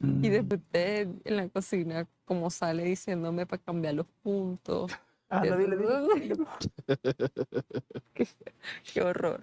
Mm. Y después en la cocina, como sale diciéndome para cambiar los puntos. Ah, qué, horror.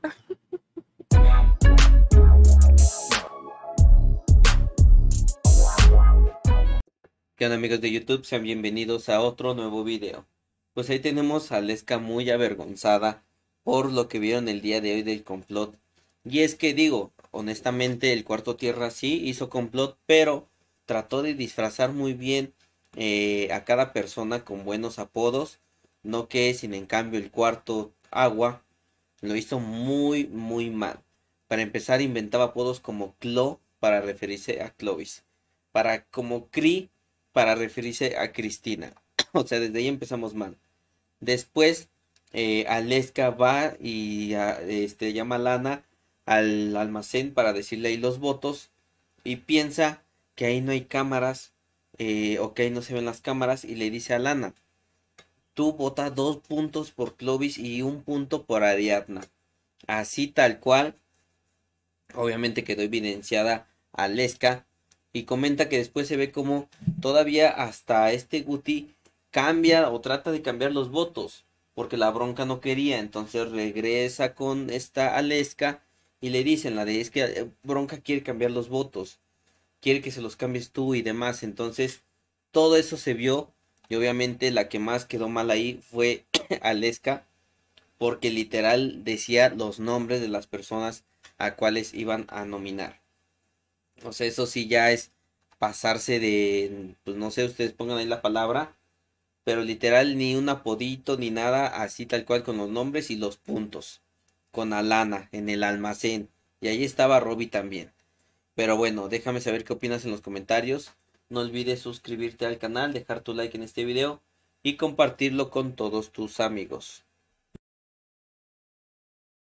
¿Qué onda amigos de YouTube? Sean bienvenidos a otro nuevo video. Pues ahí tenemos a Lesca muy avergonzada por lo que vieron el día de hoy del complot. Y es que digo, honestamente el cuarto tierra sí hizo complot, pero trató de disfrazar muy bien eh, a cada persona con buenos apodos, no que sin en cambio el cuarto agua lo hizo muy muy mal. Para empezar inventaba apodos como Clo para referirse a Clovis, para como Cri para referirse a Cristina. o sea, desde ahí empezamos mal. Después eh, Aleska va y ah, este, llama a Lana al almacén para decirle ahí los votos y piensa que ahí no hay cámaras eh, o que ahí no se ven las cámaras y le dice a Lana, tú vota dos puntos por Clovis y un punto por Ariadna. Así tal cual, obviamente quedó evidenciada Aleska y comenta que después se ve como todavía hasta este Guti cambia o trata de cambiar los votos porque la bronca no quería, entonces regresa con esta Aleska y le dicen la de es que eh, Bronca quiere cambiar los votos, quiere que se los cambies tú y demás. Entonces, todo eso se vio y obviamente la que más quedó mal ahí fue Aleska porque literal decía los nombres de las personas a cuales iban a nominar. O sea, eso sí ya es pasarse de, pues no sé, ustedes pongan ahí la palabra, pero literal ni un apodito ni nada, así tal cual con los nombres y los puntos con Alana en el almacén. Y allí estaba Robbie también. Pero bueno, déjame saber qué opinas en los comentarios. No olvides suscribirte al canal, dejar tu like en este video y compartirlo con todos tus amigos.